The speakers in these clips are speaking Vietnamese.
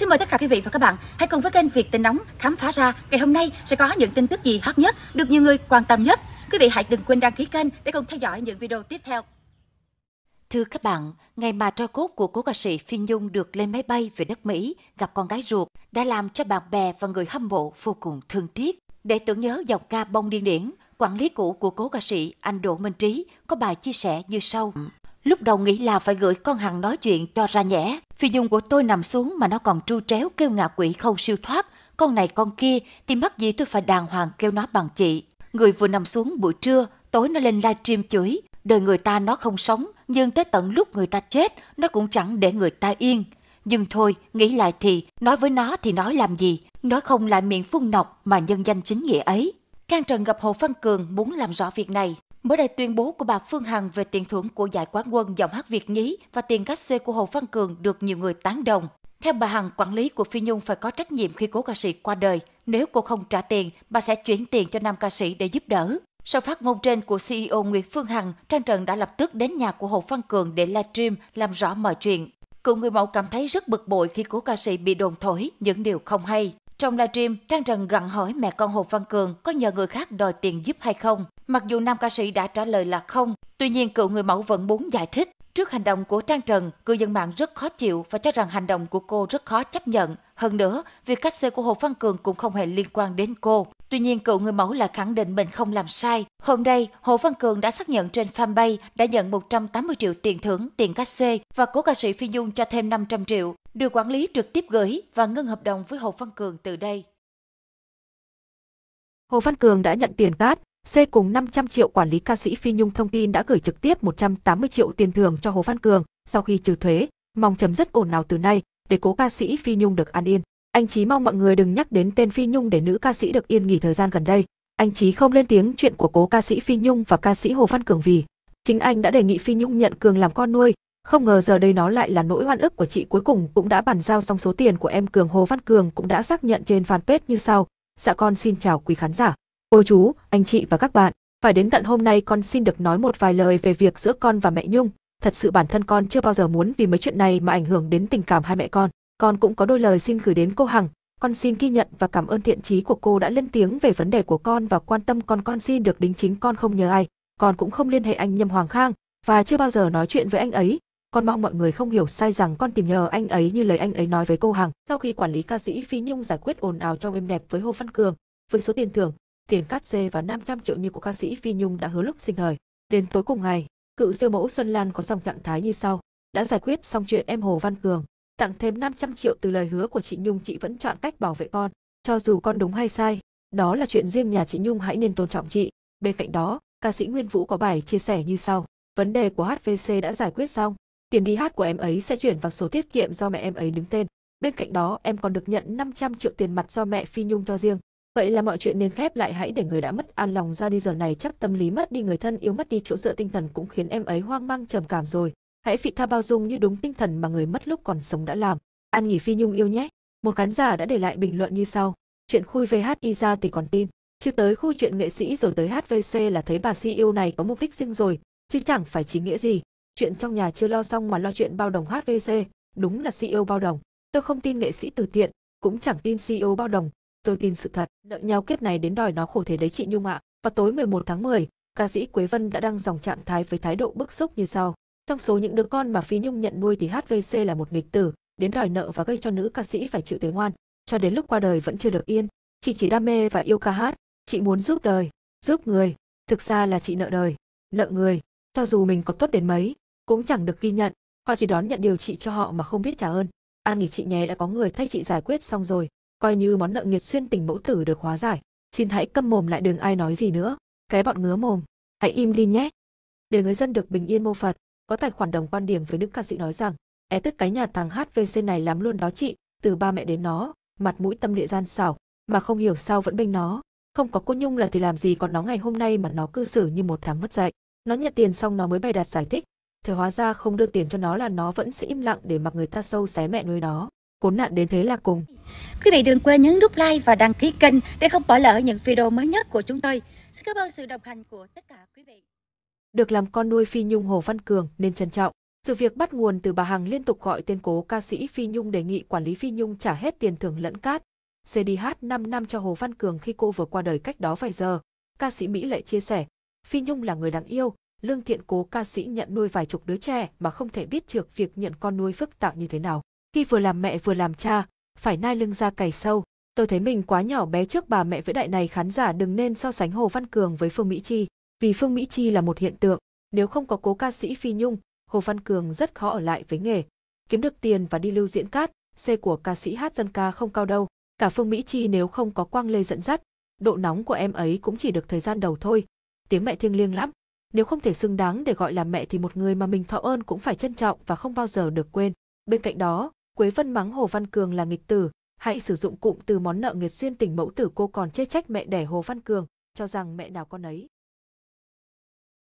Xin mời tất cả quý vị và các bạn hãy cùng với kênh Việt Tin Nóng khám phá ra ngày hôm nay sẽ có những tin tức gì hot nhất, được nhiều người quan tâm nhất. Quý vị hãy đừng quên đăng ký kênh để cùng theo dõi những video tiếp theo. Thưa các bạn, ngày mà tro cốt của cố ca sĩ Phi Nhung được lên máy bay về đất Mỹ gặp con gái ruột đã làm cho bạn bè và người hâm mộ vô cùng thương tiếc. Để tưởng nhớ dòng ca bông điên điển, quản lý cũ của cố ca sĩ anh Đỗ Minh Trí có bài chia sẻ như sau. Lúc đầu nghĩ là phải gửi con hằng nói chuyện cho ra nhẽ. Phi nhung của tôi nằm xuống mà nó còn tru tréo kêu ngạ quỷ không siêu thoát. Con này con kia thì mắc gì tôi phải đàng hoàng kêu nó bằng chị. Người vừa nằm xuống buổi trưa, tối nó lên livestream chửi. Đời người ta nó không sống, nhưng tới tận lúc người ta chết, nó cũng chẳng để người ta yên. Nhưng thôi, nghĩ lại thì, nói với nó thì nói làm gì, nói không lại miệng phun nọc mà nhân danh chính nghĩa ấy. Trang Trần gặp Hồ Văn Cường muốn làm rõ việc này, Mới đây tuyên bố của bà Phương Hằng về tiền thưởng của giải quán quân giọng hát Việt nhí và tiền cát xê của Hồ Văn Cường được nhiều người tán đồng. Theo bà Hằng, quản lý của Phi Nhung phải có trách nhiệm khi cố ca sĩ qua đời. Nếu cô không trả tiền, bà sẽ chuyển tiền cho nam ca sĩ để giúp đỡ. Sau phát ngôn trên của CEO Nguyễn Phương Hằng, Trang Trần đã lập tức đến nhà của Hồ Văn Cường để livestream làm rõ mọi chuyện. Cựu người mẫu cảm thấy rất bực bội khi cố ca sĩ bị đồn thổi những điều không hay. Trong livestream, Trang Trần gặn hỏi mẹ con Hồ Văn Cường có nhờ người khác đòi tiền giúp hay không. Mặc dù nam ca sĩ đã trả lời là không, tuy nhiên cựu người mẫu vẫn muốn giải thích. Trước hành động của Trang Trần, cư dân mạng rất khó chịu và cho rằng hành động của cô rất khó chấp nhận. Hơn nữa, việc cách xê của Hồ Văn Cường cũng không hề liên quan đến cô. Tuy nhiên, cựu người mẫu lại khẳng định mình không làm sai. Hôm nay, Hồ Văn Cường đã xác nhận trên fanpage đã nhận 180 triệu tiền thưởng, tiền cách xê và cố ca sĩ Phi Dung cho thêm 500 triệu được quản lý trực tiếp gửi và ngưng hợp đồng với Hồ Văn Cường từ đây. Hồ Văn Cường đã nhận tiền cát, C cùng 500 triệu quản lý ca sĩ Phi Nhung thông tin đã gửi trực tiếp 180 triệu tiền thưởng cho Hồ Văn Cường sau khi trừ thuế, mong chấm dứt ổn nào từ nay để cố ca sĩ Phi Nhung được an yên. Anh Chí mong mọi người đừng nhắc đến tên Phi Nhung để nữ ca sĩ được yên nghỉ thời gian gần đây. Anh Chí không lên tiếng chuyện của cố ca sĩ Phi Nhung và ca sĩ Hồ Văn Cường vì chính anh đã đề nghị Phi Nhung nhận Cường làm con nuôi, không ngờ giờ đây nó lại là nỗi hoan ức của chị cuối cùng cũng đã bàn giao xong số tiền của em Cường Hồ Văn Cường cũng đã xác nhận trên fanpage như sau. Dạ con xin chào quý khán giả. Cô chú, anh chị và các bạn. Phải đến tận hôm nay con xin được nói một vài lời về việc giữa con và mẹ Nhung. Thật sự bản thân con chưa bao giờ muốn vì mấy chuyện này mà ảnh hưởng đến tình cảm hai mẹ con. Con cũng có đôi lời xin gửi đến cô Hằng. Con xin ghi nhận và cảm ơn thiện trí của cô đã lên tiếng về vấn đề của con và quan tâm con con xin được đính chính con không nhờ ai. Con cũng không liên hệ anh Nhâm Hoàng Khang và chưa bao giờ nói chuyện với anh ấy con mong mọi người không hiểu sai rằng con tìm nhờ anh ấy như lời anh ấy nói với cô Hằng. Sau khi quản lý ca sĩ Phi Nhung giải quyết ồn ào trong êm đẹp với Hồ Văn Cường, với số tiền thưởng, tiền cát dê và 500 triệu như của ca sĩ Phi Nhung đã hứa lúc sinh thời. Đến tối cùng ngày, cựu siêu mẫu Xuân Lan có dòng trạng thái như sau, đã giải quyết xong chuyện em Hồ Văn Cường, tặng thêm 500 triệu từ lời hứa của chị Nhung chị vẫn chọn cách bảo vệ con, cho dù con đúng hay sai, đó là chuyện riêng nhà chị Nhung hãy nên tôn trọng chị. Bên cạnh đó, ca sĩ Nguyên Vũ có bài chia sẻ như sau, vấn đề của HVC đã giải quyết xong, Tiền đi hát của em ấy sẽ chuyển vào số tiết kiệm do mẹ em ấy đứng tên. Bên cạnh đó em còn được nhận 500 triệu tiền mặt do mẹ Phi Nhung cho riêng. Vậy là mọi chuyện nên khép lại hãy để người đã mất an lòng ra đi giờ này chắc tâm lý mất đi người thân yếu mất đi chỗ dựa tinh thần cũng khiến em ấy hoang mang trầm cảm rồi. Hãy phị tha bao dung như đúng tinh thần mà người mất lúc còn sống đã làm. An nghỉ Phi Nhung yêu nhé. Một khán giả đã để lại bình luận như sau. Chuyện khui VHI ra thì còn tin. Chứ tới khu chuyện nghệ sĩ rồi tới HVC là thấy bà CEO này có mục đích riêng rồi, chứ chẳng phải chính nghĩa gì chuyện trong nhà chưa lo xong mà lo chuyện bao đồng HVC, đúng là CEO bao đồng. Tôi không tin nghệ sĩ từ thiện, cũng chẳng tin CEO bao đồng, tôi tin sự thật. Nợ nhau kiếp này đến đòi nó khổ thế đấy chị Nhung ạ. À. Vào tối 11 tháng 10, ca sĩ Quế Vân đã đăng dòng trạng thái với thái độ bức xúc như sau. Trong số những đứa con mà Phi Nhung nhận nuôi thì HVC là một nghịch tử, đến đòi nợ và gây cho nữ ca sĩ phải chịu tiếng oan. Cho đến lúc qua đời vẫn chưa được yên, chị chỉ đam mê và yêu ca hát, chị muốn giúp đời, giúp người, thực ra là chị nợ đời, nợ người, cho dù mình có tốt đến mấy, cũng chẳng được ghi nhận, họ chỉ đón nhận điều trị cho họ mà không biết trả ơn. An nghỉ chị nhé đã có người thay chị giải quyết xong rồi, coi như món nợ nghiệp xuyên tình mẫu tử được hóa giải. Xin hãy câm mồm lại đừng ai nói gì nữa, cái bọn ngứa mồm, hãy im đi nhé. Để người dân được bình yên mô Phật, có tài khoản đồng quan điểm với nữ ca sĩ nói rằng, é tức cái nhà thằng HVC này lắm luôn đó chị, từ ba mẹ đến nó, mặt mũi tâm địa gian xảo, mà không hiểu sao vẫn bên nó. Không có cô Nhung là thì làm gì còn nó ngày hôm nay mà nó cư xử như một thằng mất dạy. Nó nhận tiền xong nó mới bày đặt giải thích, thế hóa ra không đưa tiền cho nó là nó vẫn sẽ im lặng để mặc người ta sâu xé mẹ nuôi nó. cốn nạn đến thế là cùng. Quý vị đừng quên nhấn nút like và đăng ký kênh để không bỏ lỡ những video mới nhất của chúng tôi. Xin cảm ơn sự đồng hành của tất cả quý vị. Được làm con nuôi Phi Nhung Hồ Văn Cường nên trân trọng. Sự việc bắt nguồn từ bà Hằng liên tục gọi tên cố ca sĩ Phi Nhung đề nghị quản lý Phi Nhung trả hết tiền thưởng lẫn cát. CDH 5 năm cho Hồ Văn Cường khi cô vừa qua đời cách đó vài giờ. Ca sĩ Mỹ lại chia sẻ, Phi Nhung là người đáng yêu, Lương Thiện Cố ca sĩ nhận nuôi vài chục đứa trẻ mà không thể biết trước việc nhận con nuôi phức tạp như thế nào. Khi vừa làm mẹ vừa làm cha, phải nai lưng ra cày sâu. Tôi thấy mình quá nhỏ bé trước bà mẹ vĩ đại này khán giả đừng nên so sánh Hồ Văn Cường với Phương Mỹ Chi, vì Phương Mỹ Chi là một hiện tượng. Nếu không có cố ca sĩ Phi Nhung, Hồ Văn Cường rất khó ở lại với nghề. Kiếm được tiền và đi lưu diễn cát, C của ca sĩ hát dân ca không cao đâu. Cả Phương Mỹ Chi nếu không có Quang Lê dẫn dắt, độ nóng của em ấy cũng chỉ được thời gian đầu thôi. Tiếng mẹ thiêng liêng lắm, nếu không thể xứng đáng để gọi là mẹ thì một người mà mình thọ ơn cũng phải trân trọng và không bao giờ được quên. Bên cạnh đó, Quế Vân mắng Hồ Văn Cường là nghịch tử, hãy sử dụng cụm từ món nợ nghiệt xuyên tình mẫu tử cô còn chê trách mẹ đẻ Hồ Văn Cường, cho rằng mẹ nào con ấy.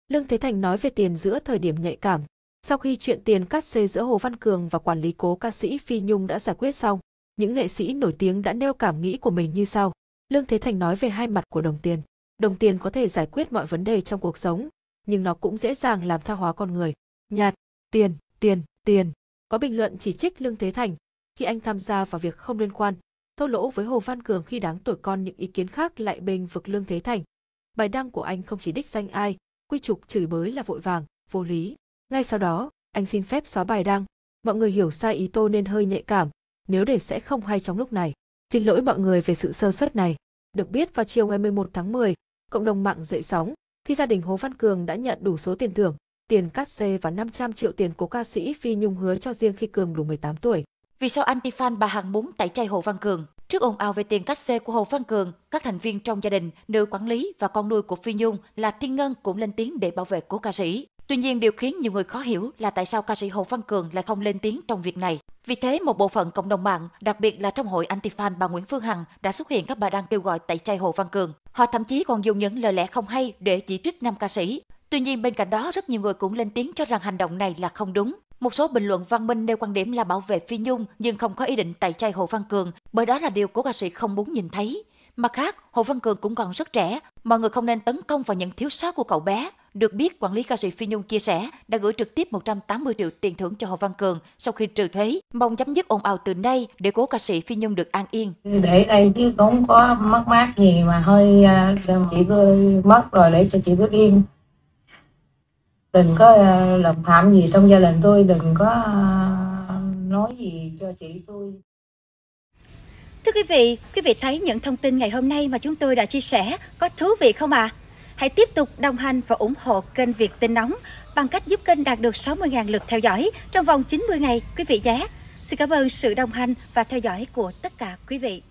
Lương Thế Thành nói về tiền giữa thời điểm nhạy cảm. Sau khi chuyện tiền cắt xê giữa Hồ Văn Cường và quản lý cố ca sĩ Phi Nhung đã giải quyết xong, những nghệ sĩ nổi tiếng đã nêu cảm nghĩ của mình như sau. Lương Thế Thành nói về hai mặt của đồng tiền. Đồng tiền có thể giải quyết mọi vấn đề trong cuộc sống, nhưng nó cũng dễ dàng làm tha hóa con người. Nhạt, tiền, tiền, tiền. Có bình luận chỉ trích Lương Thế Thành khi anh tham gia vào việc không liên quan, thô lỗ với Hồ Văn Cường khi đáng tuổi con những ý kiến khác lại bênh vực Lương Thế Thành. Bài đăng của anh không chỉ đích danh ai, quy trục chửi bới là vội vàng, vô lý. Ngay sau đó, anh xin phép xóa bài đăng. Mọi người hiểu sai ý tôi nên hơi nhạy cảm, nếu để sẽ không hay trong lúc này. Xin lỗi mọi người về sự sơ suất này. Được biết vào chiều ngày 11 tháng 10, cộng đồng mạng dậy sóng, khi gia đình Hồ Văn Cường đã nhận đủ số tiền thưởng, tiền cắt xê và 500 triệu tiền của ca sĩ Phi Nhung hứa cho riêng khi Cường đủ 18 tuổi. Vì sao anti-fan bà Hằng muốn tẩy chay Hồ Văn Cường? Trước ồn ào về tiền cắt xê của Hồ Văn Cường, các thành viên trong gia đình, nữ quản lý và con nuôi của Phi Nhung là Thiên Ngân cũng lên tiếng để bảo vệ cố ca sĩ. Tuy nhiên, điều khiến nhiều người khó hiểu là tại sao ca sĩ Hồ Văn Cường lại không lên tiếng trong việc này. Vì thế, một bộ phận cộng đồng mạng, đặc biệt là trong hội anti-fan bà Nguyễn Phương Hằng, đã xuất hiện các bài đăng kêu gọi tẩy chay Hồ Văn Cường. Họ thậm chí còn dùng những lời lẽ không hay để chỉ trích nam ca sĩ. Tuy nhiên, bên cạnh đó, rất nhiều người cũng lên tiếng cho rằng hành động này là không đúng. Một số bình luận văn minh nêu quan điểm là bảo vệ Phi Nhung nhưng không có ý định tẩy chay Hồ Văn Cường, bởi đó là điều của ca sĩ không muốn nhìn thấy. Mặt khác, Hồ Văn Cường cũng còn rất trẻ, mọi người không nên tấn công vào những thiếu sót của cậu bé. Được biết, quản lý ca sĩ Phi Nhung chia sẻ đã gửi trực tiếp 180 triệu tiền thưởng cho Hồ Văn Cường sau khi trừ thuế, mong chấm dứt ồn ào từ nay để cố ca sĩ Phi Nhung được an yên. Để đây chứ cũng có mất mát gì mà hơi à, chị tôi mất rồi để cho chị tôi yên. Đừng có à, làm phạm gì trong gia đình tôi, đừng có à, nói gì cho chị tôi. Thưa quý vị, quý vị thấy những thông tin ngày hôm nay mà chúng tôi đã chia sẻ có thú vị không ạ? À? Hãy tiếp tục đồng hành và ủng hộ kênh Việt Tin Nóng bằng cách giúp kênh đạt được 60.000 lượt theo dõi trong vòng 90 ngày, quý vị nhé. Xin cảm ơn sự đồng hành và theo dõi của tất cả quý vị.